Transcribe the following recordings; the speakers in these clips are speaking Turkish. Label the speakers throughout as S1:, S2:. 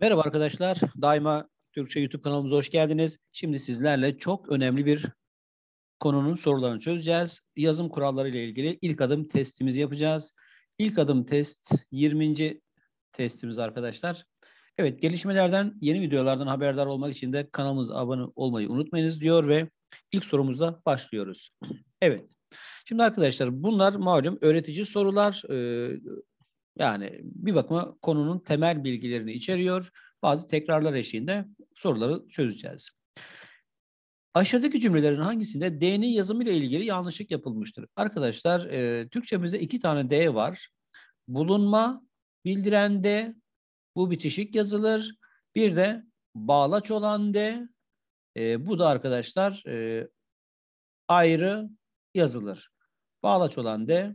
S1: Merhaba arkadaşlar. Daima Türkçe YouTube kanalımıza hoş geldiniz. Şimdi sizlerle çok önemli bir konunun sorularını çözeceğiz. Yazım kuralları ile ilgili ilk adım testimizi yapacağız. İlk adım test 20. testimiz arkadaşlar. Evet gelişmelerden yeni videolardan haberdar olmak için de kanalımıza abone olmayı unutmayınız diyor ve ilk sorumuzla başlıyoruz. Evet. Şimdi arkadaşlar bunlar malum öğretici sorular. Ee, yani bir bakıma konunun temel bilgilerini içeriyor. Bazı tekrarlar eşliğinde soruları çözeceğiz. Aşağıdaki cümlelerin hangisinde D'nin yazımı ile ilgili yanlışlık yapılmıştır? Arkadaşlar e, Türkçemizde iki tane D var. Bulunma, bildiren D, bu bitişik yazılır. Bir de bağlaç olan D, e, bu da arkadaşlar e, ayrı yazılır. Bağlaç olan D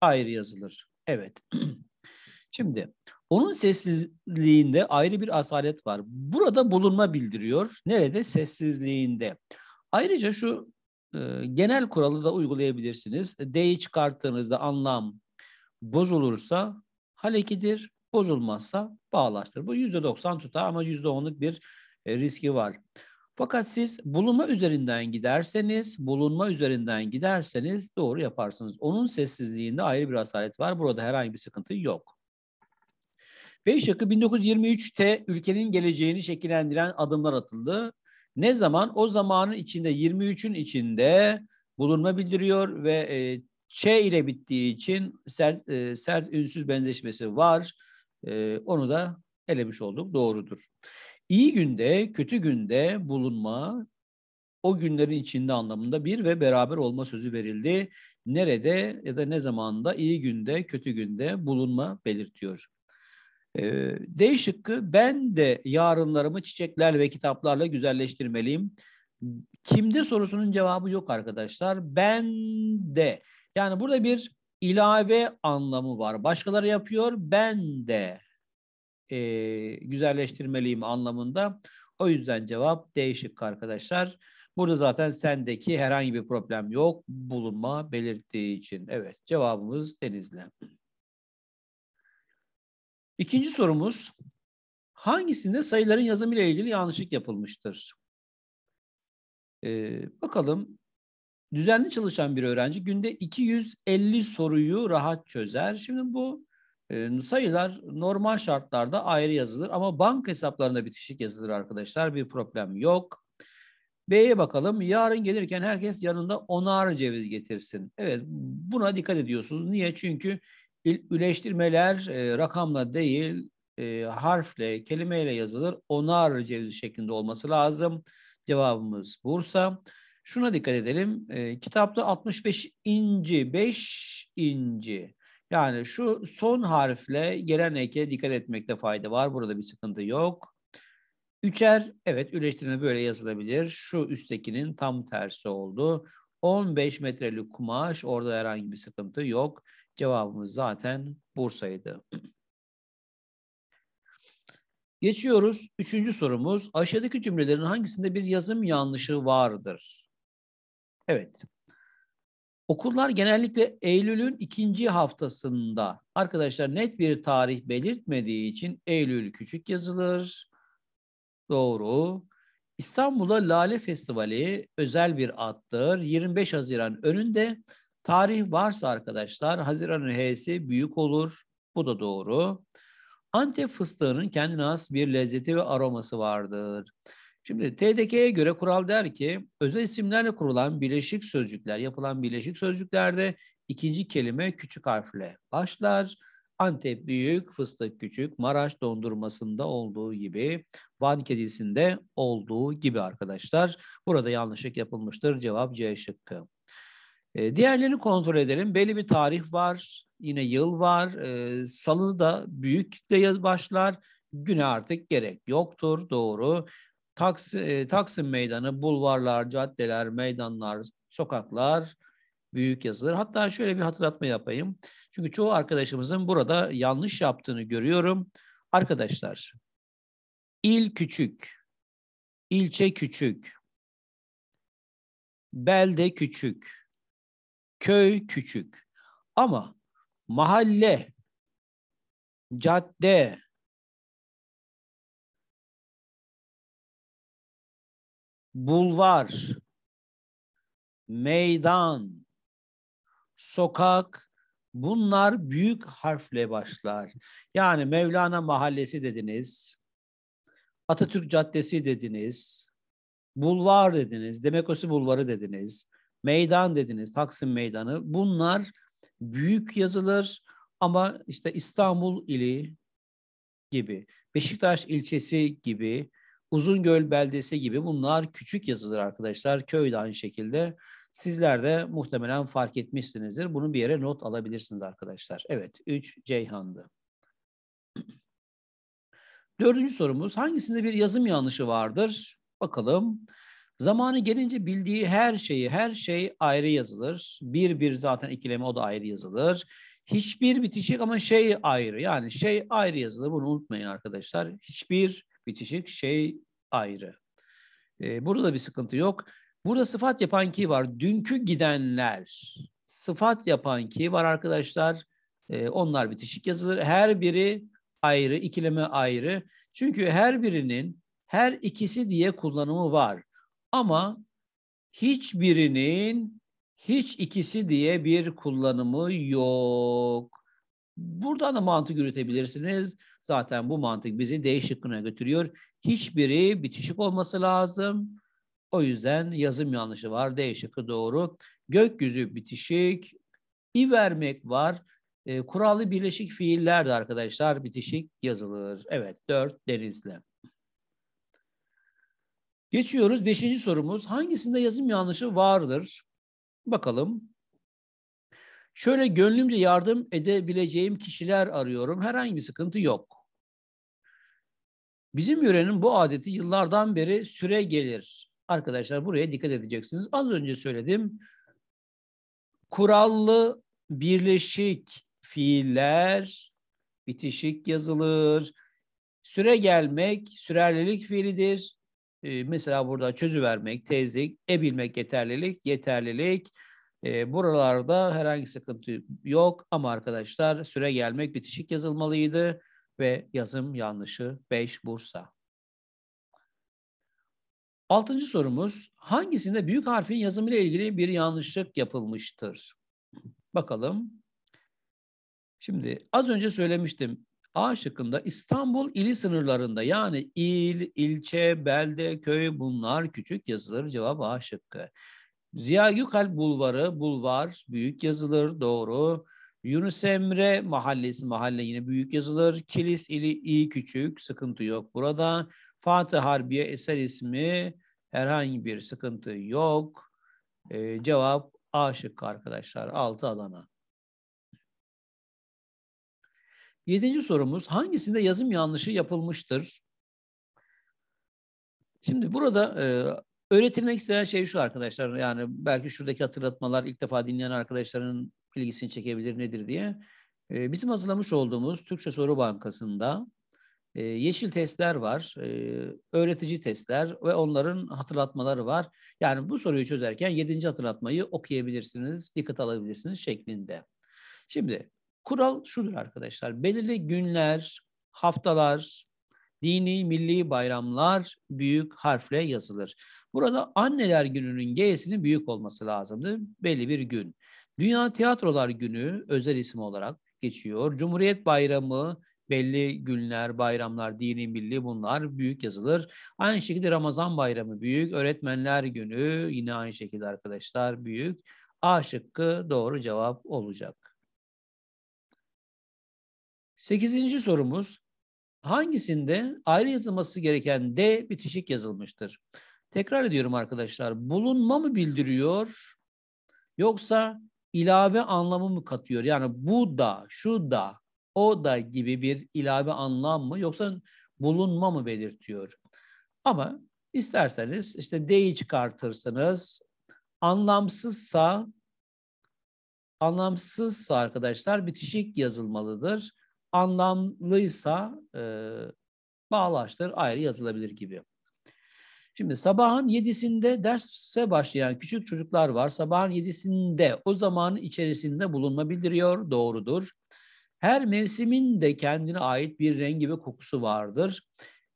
S1: ayrı yazılır. Evet. Şimdi onun sessizliğinde ayrı bir asalet var. Burada bulunma bildiriyor. Nerede? Sessizliğinde. Ayrıca şu e, genel kuralı da uygulayabilirsiniz. D'yi çıkarttığınızda anlam bozulursa halekidir, bozulmazsa bağlaçtır. Bu %90 tutar ama %10'luk bir e, riski var. Fakat siz bulunma üzerinden giderseniz, bulunma üzerinden giderseniz doğru yaparsınız. Onun sessizliğinde ayrı bir asalet var. Burada herhangi bir sıkıntı yok. F şıkkı 1923'te ülkenin geleceğini şekillendiren adımlar atıldı. Ne zaman? O zamanın içinde 23'ün içinde bulunma bildiriyor ve e, Ç ile bittiği için sert, e, sert ünsüz benzeşmesi var. E, onu da elemiş olduk. Doğrudur. İyi günde, kötü günde bulunma o günlerin içinde anlamında bir ve beraber olma sözü verildi. Nerede ya da ne zamanda iyi günde, kötü günde bulunma belirtiyor. Ee, D şıkkı ben de yarınlarımı çiçekler ve kitaplarla güzelleştirmeliyim. Kimde sorusunun cevabı yok arkadaşlar. Ben de. Yani burada bir ilave anlamı var. Başkaları yapıyor. Ben de e, güzelleştirmeliyim anlamında. O yüzden cevap D şıkkı arkadaşlar. Burada zaten sendeki herhangi bir problem yok. Bulunma belirttiği için. Evet cevabımız Denizli. İkinci sorumuz, hangisinde sayıların yazımı ile ilgili yanlışlık yapılmıştır? Ee, bakalım, düzenli çalışan bir öğrenci günde 250 soruyu rahat çözer. Şimdi bu e, sayılar normal şartlarda ayrı yazılır ama banka hesaplarında bitişik yazılır arkadaşlar. Bir problem yok. B'ye bakalım. Yarın gelirken herkes yanında onar ceviz getirsin. Evet buna dikkat ediyorsunuz. Niye? Çünkü Üleştirmeler e, rakamla değil, e, harfle, kelimeyle yazılır. Onar cevizi şeklinde olması lazım. Cevabımız Bursa. Şuna dikkat edelim. E, kitapta 65 inci, 5 inci. Yani şu son harfle gelen eke dikkat etmekte fayda var. Burada bir sıkıntı yok. Üçer, evet üleştirme böyle yazılabilir. Şu üsttekinin tam tersi oldu. 15 metrelik kumaş orada herhangi bir sıkıntı yok. Cevabımız zaten Bursa'ydı. Geçiyoruz. Üçüncü sorumuz. Aşağıdaki cümlelerin hangisinde bir yazım yanlışı vardır? Evet. Okullar genellikle Eylül'ün ikinci haftasında arkadaşlar net bir tarih belirtmediği için Eylül küçük yazılır. Doğru. İstanbul'a Lale Festivali özel bir attır. 25 Haziran önünde tarih varsa arkadaşlar Haziran'ın H'si büyük olur. Bu da doğru. Antep fıstığının kendine has bir lezzeti ve aroması vardır. Şimdi TDK'ye göre kural der ki özel isimlerle kurulan bileşik sözcükler, yapılan bileşik sözcüklerde ikinci kelime küçük harfle başlar. Antep büyük, fıstık küçük, Maraş dondurmasında olduğu gibi, Van kedisinde olduğu gibi arkadaşlar. Burada yanlışlık yapılmıştır. Cevap C şıkkı. E, diğerlerini kontrol edelim. Belli bir tarih var, yine yıl var. E, salı da büyük de başlar. Güne artık gerek yoktur. Doğru. Taksim, e, Taksim Meydanı, bulvarlar, caddeler, meydanlar, sokaklar büyük yazılır. Hatta şöyle bir hatırlatma yapayım. Çünkü çoğu arkadaşımızın burada yanlış yaptığını görüyorum. Arkadaşlar, il küçük, ilçe küçük, belde küçük, köy küçük. Ama mahalle, cadde, bulvar, meydan, sokak bunlar büyük harfle başlar. Yani Mevlana Mahallesi dediniz, Atatürk Caddesi dediniz, bulvar dediniz, Demokosi Bulvarı dediniz, meydan dediniz, Taksim Meydanı. Bunlar büyük yazılır ama işte İstanbul ili gibi, Beşiktaş ilçesi gibi, Uzungöl beldesi gibi bunlar küçük yazılır arkadaşlar. Köy de aynı şekilde. Sizler de muhtemelen fark etmişsinizdir. Bunu bir yere not alabilirsiniz arkadaşlar. Evet, 3 Ceyhan'dı. Dördüncü sorumuz, hangisinde bir yazım yanlışı vardır? Bakalım. Zamanı gelince bildiği her şeyi, her şey ayrı yazılır. Bir bir zaten ikileme o da ayrı yazılır. Hiçbir bitişik ama şey ayrı. Yani şey ayrı yazılır. Bunu unutmayın arkadaşlar. Hiçbir bitişik şey ayrı. Ee, burada da bir sıkıntı yok. Burada sıfat yapan ki var. Dünkü gidenler. Sıfat yapan ki var arkadaşlar. E, onlar bitişik yazılır. Her biri ayrı, ikileme ayrı. Çünkü her birinin her ikisi diye kullanımı var. Ama hiçbirinin hiç ikisi diye bir kullanımı yok. Buradan da mantık üretebilirsiniz. Zaten bu mantık bizi D şıkkına götürüyor. Hiçbiri bitişik olması lazım. O yüzden yazım yanlışı var. D şıkkı doğru. Gökyüzü bitişik. İ vermek var. E, kurallı birleşik fiiller arkadaşlar bitişik yazılır. Evet Dört denizle. Geçiyoruz. Beşinci sorumuz. Hangisinde yazım yanlışı vardır? Bakalım. Şöyle gönlümce yardım edebileceğim kişiler arıyorum. Herhangi bir sıkıntı yok. Bizim yörenin bu adeti yıllardan beri süre gelir. Arkadaşlar buraya dikkat edeceksiniz. Az önce söyledim. Kurallı birleşik fiiller bitişik yazılır. Süre gelmek sürerlilik fiilidir. Ee, mesela burada çözü vermek, tezlik, ebilmek, yeterlilik, yeterlilik. E, buralarda herhangi sıkıntı yok ama arkadaşlar süre gelmek bitişik yazılmalıydı ve yazım yanlışı 5 Bursa. Altıncı sorumuz, hangisinde büyük harfin yazımıyla ilgili bir yanlışlık yapılmıştır? Bakalım. Şimdi az önce söylemiştim. A şıkkında İstanbul ili sınırlarında yani il, ilçe, belde, köy bunlar küçük yazılır. Cevap A şıkkı. Ziya Gökalp Bulvarı, bulvar büyük yazılır. Doğru. Yunus Emre Mahallesi, mahalle yine büyük yazılır. Kilis ili i küçük, sıkıntı yok burada. Fatih Harbiye eser ismi Herhangi bir sıkıntı yok. E, cevap A şıkkı arkadaşlar. 6 Adana. Yedinci sorumuz hangisinde yazım yanlışı yapılmıştır? Şimdi burada e, öğretilmek istenen şey şu arkadaşlar. Yani belki şuradaki hatırlatmalar ilk defa dinleyen arkadaşların ilgisini çekebilir nedir diye. E, bizim hazırlamış olduğumuz Türkçe Soru Bankası'nda e, yeşil testler var, e, öğretici testler ve onların hatırlatmaları var. Yani bu soruyu çözerken yedinci hatırlatmayı okuyabilirsiniz, dikkat alabilirsiniz şeklinde. Şimdi kural şudur arkadaşlar. Belirli günler, haftalar, dini, milli bayramlar büyük harfle yazılır. Burada anneler gününün G'sinin büyük olması lazımdır, Belli bir gün. Dünya Tiyatrolar Günü özel isim olarak geçiyor. Cumhuriyet Bayramı belli günler, bayramlar, dini milli bunlar büyük yazılır. Aynı şekilde Ramazan bayramı büyük, öğretmenler günü yine aynı şekilde arkadaşlar büyük. A şıkkı doğru cevap olacak. Sekizinci sorumuz, hangisinde ayrı yazılması gereken D bitişik yazılmıştır? Tekrar ediyorum arkadaşlar, bulunma mı bildiriyor yoksa ilave anlamı mı katıyor? Yani bu da, şu da, o da gibi bir ilave anlam mı yoksa bulunma mı belirtiyor? Ama isterseniz işte D'yi çıkartırsınız. Anlamsızsa anlamsızsa arkadaşlar bitişik yazılmalıdır. Anlamlıysa e, bağlaçtır ayrı yazılabilir gibi. Şimdi sabahın yedisinde derse başlayan küçük çocuklar var. Sabahın yedisinde o zaman içerisinde bulunma bildiriyor. Doğrudur. Her mevsimin de kendine ait bir rengi ve kokusu vardır.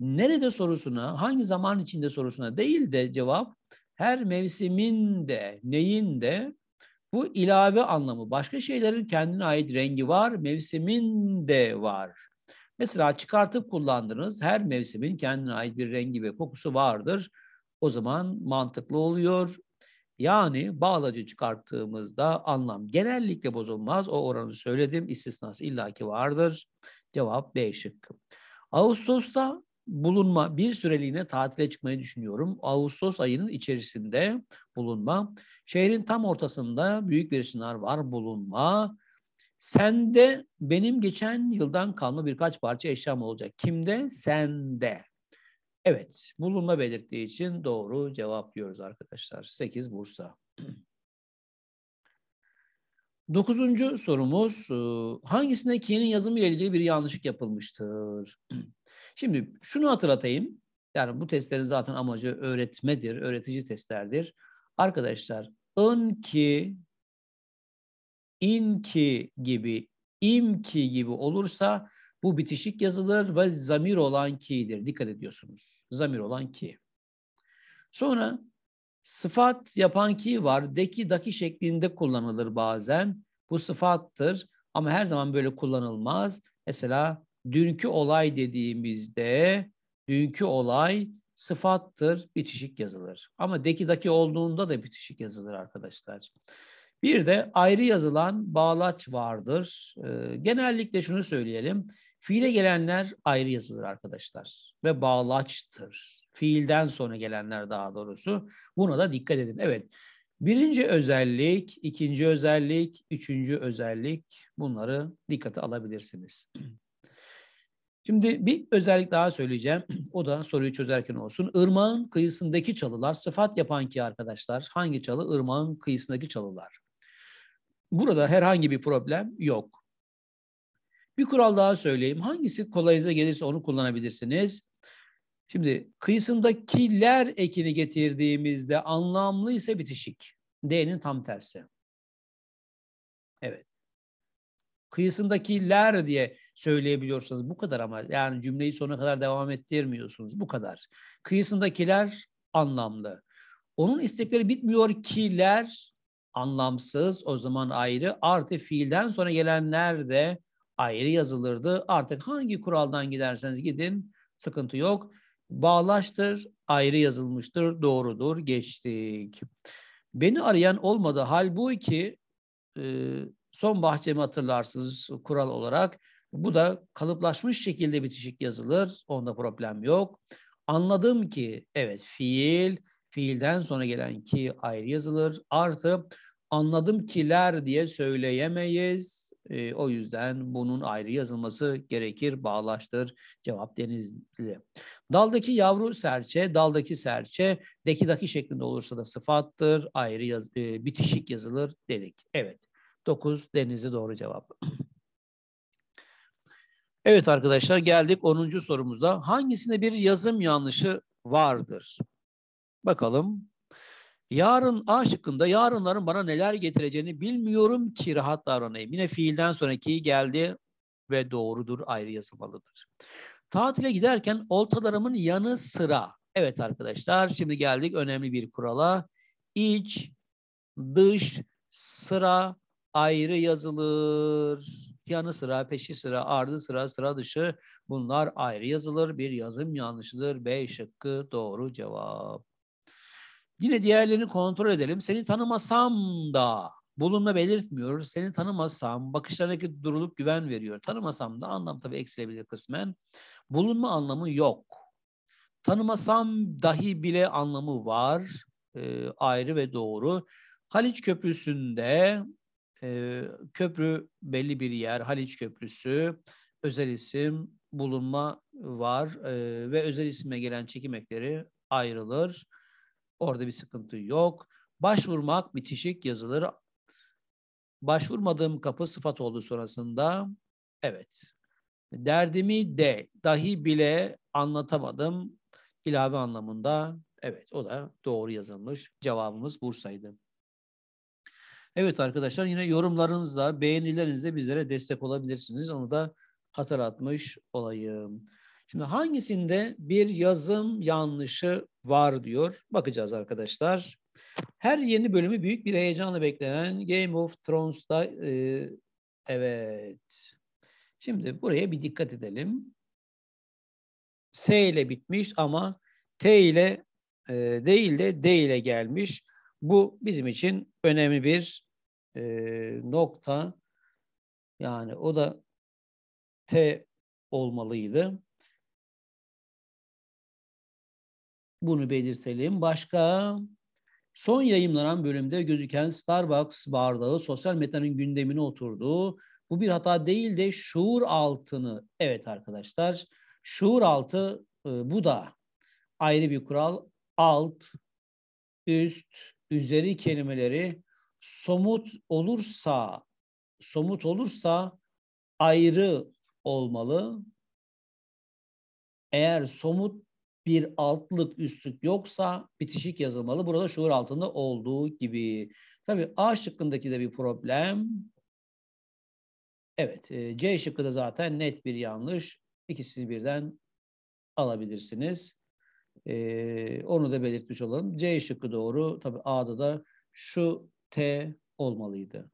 S1: Nerede sorusuna, hangi zaman içinde sorusuna değil de cevap her mevsimin de, neyin de bu ilave anlamı. Başka şeylerin kendine ait rengi var, mevsimin de var. Mesela çıkartıp kullandınız. Her mevsimin kendine ait bir rengi ve kokusu vardır. O zaman mantıklı oluyor. Yani bağlacı çıkarttığımızda anlam genellikle bozulmaz. O oranı söyledim. İstisnası illaki vardır. Cevap B şıkkı. Ağustos'ta bulunma bir süreliğine tatile çıkmayı düşünüyorum. Ağustos ayının içerisinde bulunma. Şehrin tam ortasında büyük bir çınar var bulunma. Sende benim geçen yıldan kalma birkaç parça eşyam olacak. Kimde? Sende. Evet, bulunma belirttiği için doğru cevap diyoruz arkadaşlar. 8 Bursa. Dokuzuncu sorumuz, e, hangisinde Ki'nin yazımı ile ilgili bir yanlışlık yapılmıştır? Şimdi şunu hatırlatayım. Yani bu testlerin zaten amacı öğretmedir, öğretici testlerdir. Arkadaşlar, ın ki, in ki gibi, im ki gibi olursa bu bitişik yazılır ve zamir olan ki'dir. Dikkat ediyorsunuz. Zamir olan ki. Sonra sıfat yapan ki var. Deki daki şeklinde kullanılır bazen. Bu sıfattır ama her zaman böyle kullanılmaz. Mesela dünkü olay dediğimizde dünkü olay sıfattır, bitişik yazılır. Ama deki daki olduğunda da bitişik yazılır arkadaşlar. Bir de ayrı yazılan bağlaç vardır. Ee, genellikle şunu söyleyelim. Fiile gelenler ayrı yazılır arkadaşlar ve bağlaçtır. Fiilden sonra gelenler daha doğrusu. Buna da dikkat edin. Evet, birinci özellik, ikinci özellik, üçüncü özellik bunları dikkate alabilirsiniz. Şimdi bir özellik daha söyleyeceğim. O da soruyu çözerken olsun. Irmağın kıyısındaki çalılar sıfat yapan ki arkadaşlar. Hangi çalı? Irmağın kıyısındaki çalılar. Burada herhangi bir problem yok. Bir kural daha söyleyeyim. Hangisi kolayınıza gelirse onu kullanabilirsiniz. Şimdi kıyısındakiler ekini getirdiğimizde anlamlı ise bitişik. D'nin tam tersi. Evet. Kıyısındakiler diye söyleyebiliyorsanız bu kadar ama yani cümleyi sona kadar devam ettirmiyorsunuz. Bu kadar. Kıyısındakiler anlamlı. Onun istekleri bitmiyor kiler anlamsız o zaman ayrı. Artı fiilden sonra gelenler de ayrı yazılırdı. Artık hangi kuraldan giderseniz gidin sıkıntı yok. Bağlaştır ayrı yazılmıştır doğrudur geçtik. Beni arayan olmadı. Hal bu e, son bahçemi hatırlarsınız kural olarak. Bu da kalıplaşmış şekilde bitişik yazılır. Onda problem yok. Anladım ki evet fiil, fiilden sonra gelen ki ayrı yazılır. Artı anladım kiler diye söyleyemeyiz. E, o yüzden bunun ayrı yazılması gerekir. Bağlaştır. Cevap denizli. Daldaki yavru serçe, daldaki serçe, deki daki şeklinde olursa da sıfattır. Ayrı yaz, e, bitişik yazılır dedik. Evet. 9 denizli doğru cevap. Evet arkadaşlar geldik 10. sorumuza. Hangisinde bir yazım yanlışı vardır? Bakalım. Yarın A şıkkında yarınların bana neler getireceğini bilmiyorum ki rahat davranayım. Yine fiilden sonraki geldi ve doğrudur ayrı yazılmalıdır. Tatile giderken oltalarımın yanı sıra. Evet arkadaşlar şimdi geldik önemli bir kurala. İç, dış, sıra ayrı yazılır. Yanı sıra, peşi sıra, ardı sıra, sıra dışı bunlar ayrı yazılır. Bir yazım yanlışıdır. B şıkkı doğru cevap. Yine diğerlerini kontrol edelim. Seni tanımasam da bulunma belirtmiyor. Seni tanımasam bakışlarındaki duruluk güven veriyor. Tanımasam da anlam tabii eksilebilir kısmen. Bulunma anlamı yok. Tanımasam dahi bile anlamı var. E, ayrı ve doğru. Haliç Köprüsü'nde e, köprü belli bir yer. Haliç Köprüsü özel isim bulunma var e, ve özel isime gelen çekim ekleri ayrılır. Orada bir sıkıntı yok. Başvurmak bitişik yazılır. Başvurmadığım kapı sıfat oldu sonrasında. Evet. Derdimi de dahi bile anlatamadım. İlave anlamında. Evet o da doğru yazılmış. Cevabımız Bursa'ydı. Evet arkadaşlar yine yorumlarınızla, beğenilerinizle bizlere destek olabilirsiniz. Onu da hatırlatmış olayım. Şimdi hangisinde bir yazım yanlışı var diyor. Bakacağız arkadaşlar. Her yeni bölümü büyük bir heyecanla beklenen Game of Thrones'da e, evet. Şimdi buraya bir dikkat edelim. S ile bitmiş ama T ile e, değil de D ile gelmiş. Bu bizim için önemli bir e, nokta. Yani o da T olmalıydı. Bunu belirtelim. Başka? Son yayımlanan bölümde gözüken Starbucks bardağı sosyal medyanın gündemine oturdu. Bu bir hata değil de şuur altını, evet arkadaşlar, şuur altı e, bu da ayrı bir kural. Alt, üst, üzeri kelimeleri somut olursa, somut olursa ayrı olmalı. Eğer somut bir altlık üstlük yoksa bitişik yazılmalı. Burada şuur altında olduğu gibi. Tabii A şıkkındaki de bir problem. Evet e, C şıkkı da zaten net bir yanlış. İkisini birden alabilirsiniz. E, onu da belirtmiş olalım. C şıkkı doğru. Tabii A'da da şu T olmalıydı.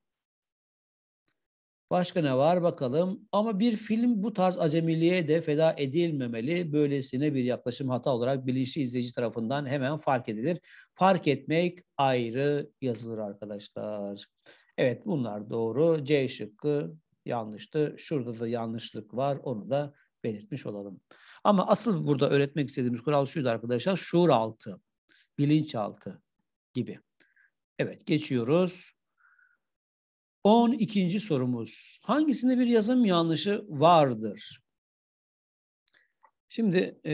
S1: Başka ne var bakalım. Ama bir film bu tarz acemiliğe de feda edilmemeli. Böylesine bir yaklaşım hata olarak bilinçli izleyici tarafından hemen fark edilir. Fark etmek ayrı yazılır arkadaşlar. Evet bunlar doğru. C şıkkı yanlıştı. Şurada da yanlışlık var. Onu da belirtmiş olalım. Ama asıl burada öğretmek istediğimiz kural şuydu arkadaşlar. Şuur altı, bilinç altı gibi. Evet geçiyoruz. 12. sorumuz. Hangisinde bir yazım yanlışı vardır? Şimdi e,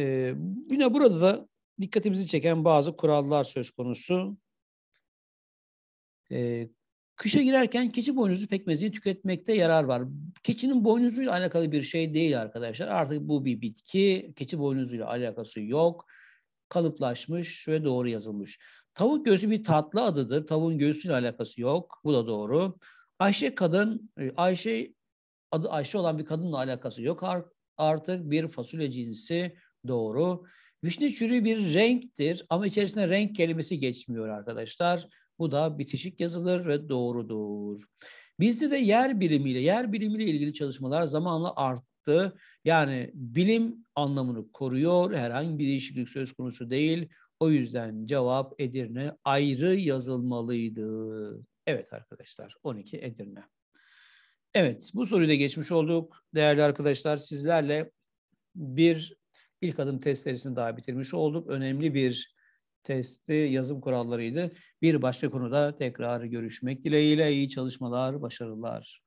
S1: yine burada da dikkatimizi çeken bazı kurallar söz konusu. E, kışa girerken keçi boynuzu pekmezini tüketmekte yarar var. Keçinin boynuzuyla alakalı bir şey değil arkadaşlar. Artık bu bir bitki. Keçi boynuzuyla alakası yok. Kalıplaşmış ve doğru yazılmış. Tavuk göğsü bir tatlı adıdır. Tavuğun göğsüyle alakası yok. Bu da doğru. Ayşe kadın, e, Ayşe adı Ayşe olan bir kadınla alakası yok artık. Bir fasulye cinsi doğru. Vişne çürüğü bir renktir ama içerisinde renk kelimesi geçmiyor arkadaşlar. Bu da bitişik yazılır ve doğrudur. Bizde de yer bilimiyle, yer bilimiyle ilgili çalışmalar zamanla arttı. Yani bilim anlamını koruyor, herhangi bir değişiklik söz konusu değil. O yüzden cevap Edirne ayrı yazılmalıydı. Evet arkadaşlar 12 Edirne. Evet bu soruyu da geçmiş olduk. Değerli arkadaşlar sizlerle bir ilk adım test serisini daha bitirmiş olduk. Önemli bir testi yazım kurallarıydı. Bir başka konuda tekrar görüşmek dileğiyle iyi çalışmalar, başarılar.